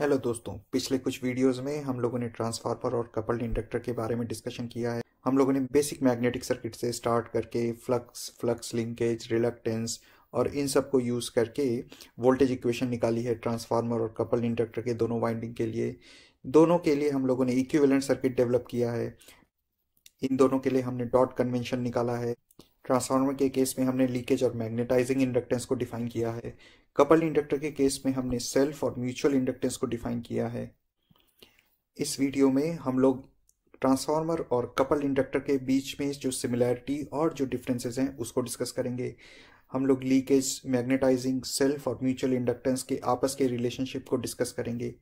hello दोस्तों पिछले कुछ वीडियोस में हम लोगों ने ट्रांसफार्मर और कपल्ड इंडक्टर के बारे में डिस्कशन किया है हम लोगों ने बेसिक मैग्नेटिक सर्किट से स्टार्ट करके फ्लक्स फ्लक्स लिंकेज रिलक्टेंस और इन सब को यूज़ करके वोल्टेज इक्वेशन निकाली है ट्रांसफार्मर और कपल्ड इंडक्टर के दोनों वाइंडिंग के लिए दोनों के लिए हम लोगों ने इक्विवेलेंट सर्किट डेवलप किया है इन दोनों के लिए हमने डॉट कन्वेंशन निकाला है ट्रांसफार्मर के केस में हमने लीकेज और मैग्नेटाइजिंग इंडक्टेंस को डिफाइन किया है कपल इंडक्टर के केस में हमने सेल्फ और म्यूचुअल इंडक्टेंस को डिफाइन किया है इस वीडियो में हम लोग ट्रांसफार्मर और कपल इंडक्टर के बीच में जो सिमिलैरिटी और जो डिफरेंसेस हैं उसको डिस्कस करेंगे हम लोग लीकेज मैग्नेटाइजिंग सेल्फ और म्यूचुअल इंडक्टेंस के आपस के रिलेशनशिप को डिस्कस करेंगे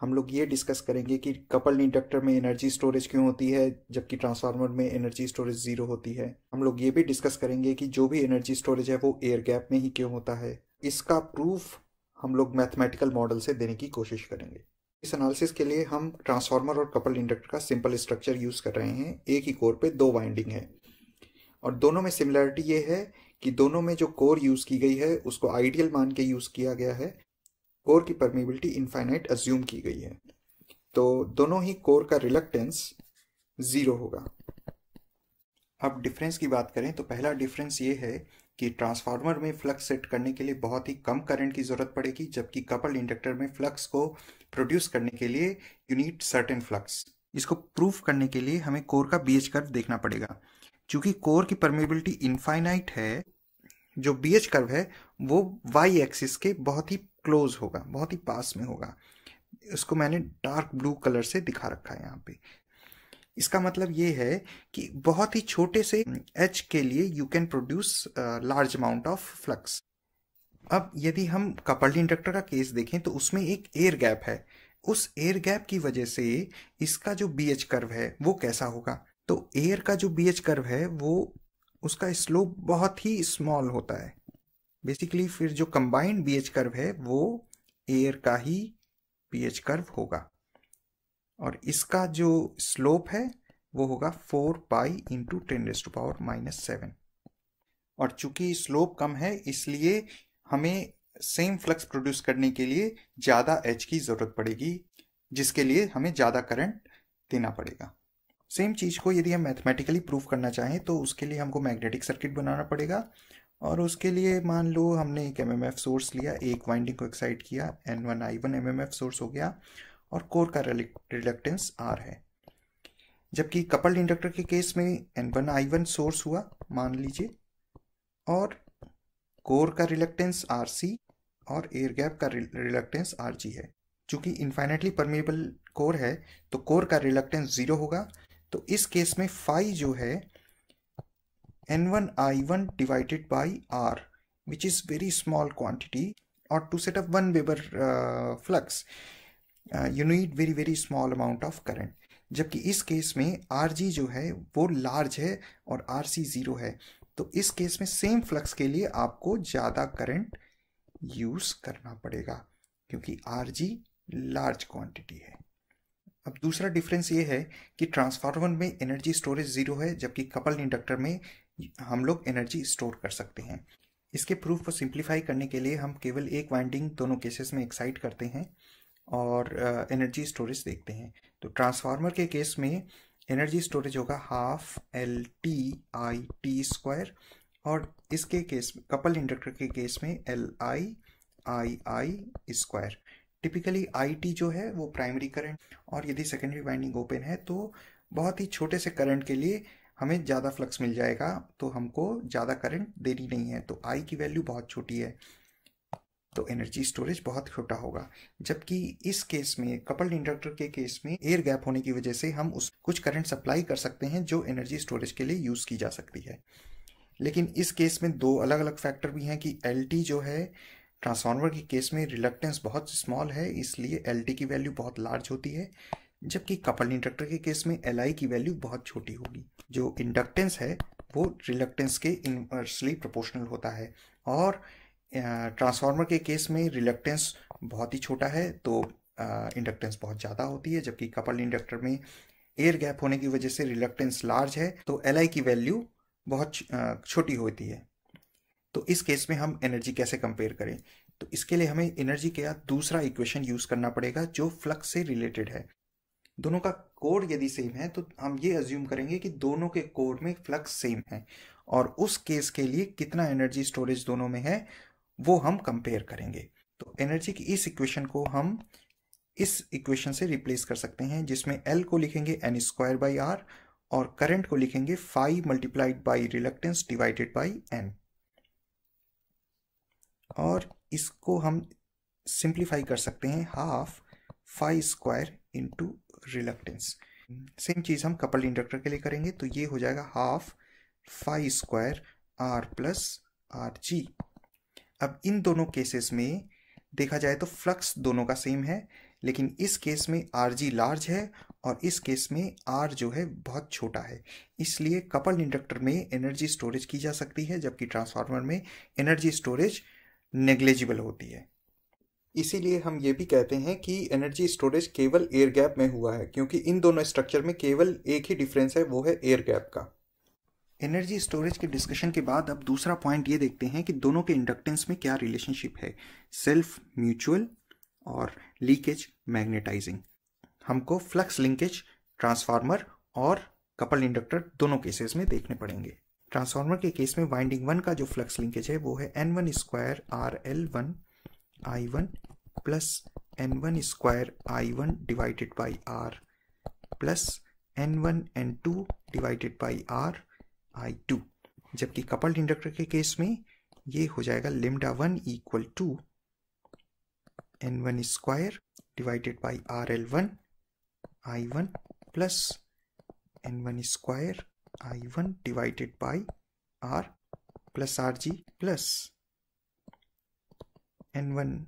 हम लोग ये डिस्कस करेंगे कि कपल्ड इंडक्टर में एनर्जी स्टोरेज क्यों होती है जबकि ट्रांसफार्मर में एनर्जी स्टोरेज जीरो होती है हम लोग ये भी डिस्कस करेंगे कि जो भी एनर्जी स्टोरेज है वो एयर गैप में ही क्यों होता है इसका प्रूफ हम लोग मैथमेटिकल मॉडल से देने की कोशिश करेंगे इस एनालिसिस के लिए हम ट्रांसफार्मर और कपल इंडक्टर का सिंपल स्ट्रक्चर यूज कर रहे हैं एक ही कोर पे दो वाइंडिंग है और दोनों में सिमिलैरिटी ये है कि दोनों में जो कोर यूज की गई है उसको आइडियल मान के यूज किया गया है कोर की परमिबिलिटी इनफाइनाइट अज्यूम की गई है तो दोनों ही कोर का रिलक्टेंस ज़ीरो होगा अब डिफरेंस की बात करें तो पहला डिफरेंस ये है कि ट्रांसफार्मर में फ्लक्स सेट करने के लिए बहुत ही कम करंट की ज़रूरत पड़ेगी जबकि कपल इंडक्टर में फ्लक्स को प्रोड्यूस करने के लिए यूनिट सर्टेन फ्लक्स इसको प्रूफ करने के लिए हमें कोर का बीएच कर्व देखना पड़ेगा चूंकि कोर की परमेबिलिटी इनफाइनाइट है जो बीएच कर्व है वो वाई एक्सिस के बहुत ही क्लोज होगा बहुत ही पास में होगा उसको मैंने डार्क ब्लू कलर से दिखा रखा है यहाँ पे इसका मतलब ये है कि बहुत ही छोटे से एच के लिए you can produce large amount of flux अब यदि हम कपल्ड इंडक्टर का केस देखें तो उसमें एक एयर गैप है उस एयर गैप की वजह से इसका जो बी एच कर्व है वो कैसा होगा तो एयर का जो बी एच कर्व है वो उसका स्लोप बहुत ही स्मॉल होता है बेसिकली फिर जो कंबाइंड बी एच कर्व है वो एयर का ही बी एच कर्व होगा और इसका जो स्लोप है वो होगा four pi into ten raise to power minus seven और चूंकि स्लोप कम है इसलिए हमें सेम फ्लक्स प्रोड्यूस करने के लिए ज़्यादा एच की ज़रूरत पड़ेगी जिसके लिए हमें ज़्यादा करंट देना पड़ेगा सेम चीज़ को यदि हम मैथमेटिकली प्रूफ करना चाहें तो उसके लिए हमको मैग्नेटिक सर्किट बनाना पड़ेगा और उसके लिए मान लो हमने एक एम सोर्स लिया एक वाइंडिंग को एक्साइट किया N one I one M source हो गया और कोर का रिलेक्टेंस आर है जबकि कपल्ड इंडक्टर के केस में N one I one source हुआ मान लीजिए और कोर का रिलेक्टेंस आर सी और एयर गैप का रिलेक्टेंस आर जी है चूँकि इन्फाइनेटली परमिबल कोर है तो कोर का रिलेक्टेंस ज़ीरो होगा तो इस केस में फाइव जो है n1 i1 divided by r which is very small quantity or to set up one Weber uh, flux uh, you need very very small amount of current जबकि इस case में R G जो है वो large है और R C zero है तो इस केस में सेम फ्लक्स के लिए आपको ज़्यादा करंट यूज़ करना पड़ेगा क्योंकि आर जी लार्ज क्वांटिटी है अब दूसरा डिफरेंस ये है कि ट्रांसफार्मर में एनर्जी स्टोरेज ज़ीरो है जबकि कपल इंडक्टर में हम लोग एनर्जी स्टोर कर सकते हैं इसके प्रूफ को सिंप्लीफाई करने के लिए हम केवल एक वाइंडिंग दोनों केसेस में एक्साइट करते हैं और एनर्जी uh, स्टोरेज देखते हैं तो ट्रांसफार्मर के केस में एनर्जी स्टोरेज होगा half L T I T square और इसके केस कपल इंडक्टर के केस में L I I I square typically T जो है वो प्राइमरी करंट और यदि सेकेंडरी वाइंडिंग ओपन है तो बहुत ही छोटे से करंट के लिए हमें ज़्यादा फ्लक्स मिल जाएगा तो हमको ज़्यादा करंट देनी नहीं है तो आई की वैल्यू बहुत छोटी है तो एनर्जी स्टोरेज बहुत छोटा होगा जबकि इस केस में कपल्ड इंडक्टर के केस में एयर गैप होने की वजह से हम उस कुछ करंट सप्लाई कर सकते हैं जो एनर्जी स्टोरेज के लिए यूज़ की जा सकती है लेकिन इस केस में दो अलग अलग फैक्टर भी हैं कि एल जो है ट्रांसफार्मर के केस में रिलक्टेंस बहुत स्मॉल है इसलिए एल की वैल्यू बहुत लार्ज होती है जबकि कपल इंडक्टर के केस में एल की वैल्यू बहुत छोटी होगी जो इंडक्टेंस है वो रिलक्टेंस के इनवर्सली प्रोपोर्शनल होता है और ट्रांसफार्मर के केस में रिलक्टेंस बहुत ही छोटा है तो इंडक्टेंस बहुत ज़्यादा होती है जबकि कपल इंडक्टर में एयर गैप होने की वजह से रिलक्टेंस लार्ज है तो एल की वैल्यू बहुत छोटी होती है तो इस केस में हम एनर्जी कैसे कंपेयर करें तो इसके लिए हमें एनर्जी का दूसरा इक्वेशन यूज करना पड़ेगा जो फ्लक्स से रिलेटेड है दोनों का कोड यदि सेम है तो हम ये अज्यूम करेंगे कि दोनों के कोड में फ्लक्स सेम है और उस केस के लिए कितना एनर्जी स्टोरेज दोनों में है वो हम कंपेयर करेंगे तो एनर्जी की इस इक्वेशन को हम इस इक्वेशन से रिप्लेस कर सकते हैं जिसमें एल को लिखेंगे एन स्क्वायर बाई आर और करंट को लिखेंगे five multiplied by reluctance divided by N और इसको हम सिंप्लीफाई कर सकते हैं half five square into reluctance same चीज़ हम कपल इंडक्टर के लिए करेंगे तो ये हो जाएगा half five square R plus R G अब इन दोनों केसेस में देखा जाए तो फ्लक्स दोनों का सेम है लेकिन इस केस में आर जी लार्ज है और इस केस में आर जो है बहुत छोटा है इसलिए कपल इंडक्टर में एनर्जी स्टोरेज की जा सकती है जबकि ट्रांसफार्मर में एनर्जी स्टोरेज नेग्लेजिबल होती है इसीलिए हम ये भी कहते हैं कि एनर्जी स्टोरेज केवल एयर गैप में हुआ है क्योंकि इन दोनों स्ट्रक्चर में केवल एक ही डिफरेंस है वो है एयर गैप का एनर्जी स्टोरेज के डिस्कशन के बाद अब दूसरा पॉइंट ये देखते हैं कि दोनों के इंडक्टेंस में क्या रिलेशनशिप है सेल्फ म्यूचुअल और लीकेज मैग्नेटाइजिंग हमको फ्लक्स लिंकेज ट्रांसफार्मर और कपल इंडक्टर दोनों केसेस में देखने पड़ेंगे ट्रांसफार्मर के केस में वाइंडिंग वन का जो फ्लक्स लिंकेज है वो है N one square R L one I one plus N one square I one divided by R plus N one N two divided by R I two जबकि coupled inductor के case में ये हो जाएगा lambda one equal to N one square divided by R L one I one plus N one square I1 divided by R plus RG plus N1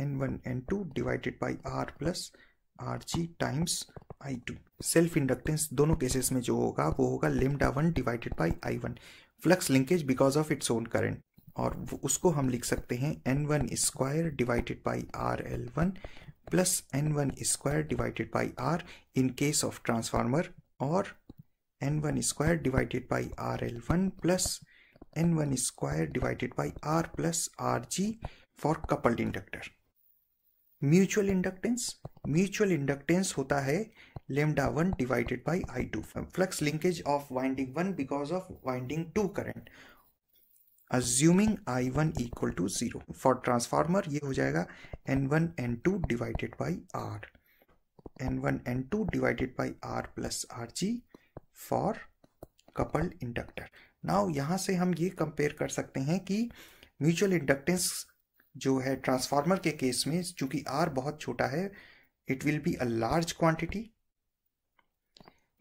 N1 N2 divided by R plus RG times I2 self inductance दोनों cases में जो होगा वो होगा lambda one divided by I one flux linkage because of its own current और उसको हम लिख सकते हैं N one square divided by R L one plus N one square divided by R in case of transformer और n1 square divided by rl1 plus n1 square divided by r plus rg for coupled inductor mutual inductance mutual inductance होता है lambda one divided by I two flux linkage of winding one because of winding two current assuming I one equal to zero for transformer ये हो जाएगा N one N two divided by R N one N two divided by R plus R G for coupled inductor now यहाँ से हम ये compare कर सकते हैं कि म्यूचुअल इंडक्टेंस जो है ट्रांसफार्मर के केस में चूंकि आर बहुत छोटा है it will be a large quantity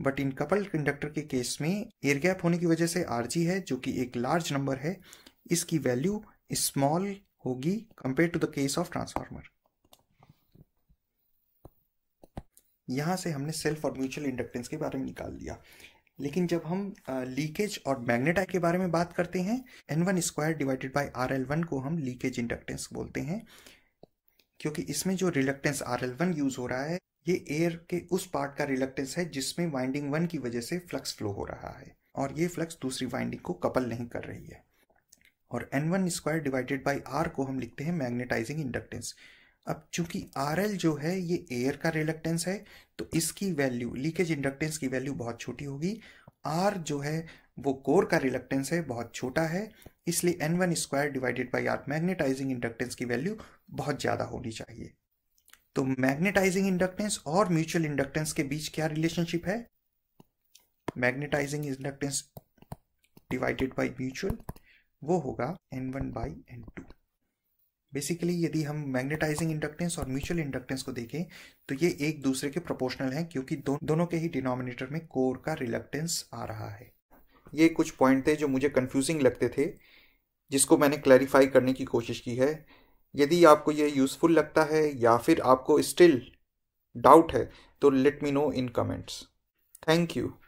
but in couple conductor के केस में एयर गैप होने की वजह से आर जी है जो कि एक लार्ज नंबर है इसकी वैल्यू स्मॉल होगी compare to the case of transformer यहाँ से हमने सेल्फ और म्यूचुअल इंडक्टेंस के बारे में निकाल लिया लेकिन जब हम लीकेज और मैग्नेटाई के बारे में बात करते हैं N one square divided by R L one को हम लीकेज इंडक्टेंस बोलते हैं क्योंकि इसमें जो reluctance R L one use हो रहा है ये एयर के उस पार्ट का रिलक्टेंस है जिसमें वाइंडिंग वन की वजह से फ्लक्स फ्लो हो रहा है और ये फ्लक्स दूसरी वाइंडिंग को कपल नहीं कर रही है और N one square divided by R को हम लिखते हैं मैग्नेटाइजिंग इंडक्टेंस अब चूंकि आर एल जो है ये एयर का रिलेक्टेंस है तो इसकी वैल्यू लीकेज इंडक्टेंस की वैल्यू बहुत छोटी होगी आर जो है वो कोर का रिलेक्टेंस है बहुत छोटा है इसलिए N one square divided by R magnetising inductance की वैल्यू बहुत ज़्यादा होनी चाहिए तो मैग्नेटाइजिंग इंडक्टेंस और म्यूचुअल इंडक्टेंस के बीच क्या रिलेशनशिप है magnetising inductance divided by mutual वो होगा N one by N two basically यदि हम मैग्नेटाइजिंग इंडक्टेंस और म्यूचुअल इंडक्टेंस को देखें तो ये एक दूसरे के प्रोपोर्शनल हैं क्योंकि दो, दोनों के ही डिनोमिनेटर में कोर का रिलक्टेंस आ रहा है ये कुछ पॉइंट थे जो मुझे कन्फ्यूजिंग लगते थे जिसको मैंने क्लैरिफाई करने की कोशिश की है यदि आपको ये यूज़फुल लगता है या फिर आपको स्टिल डाउट है तो let me know in comments thank you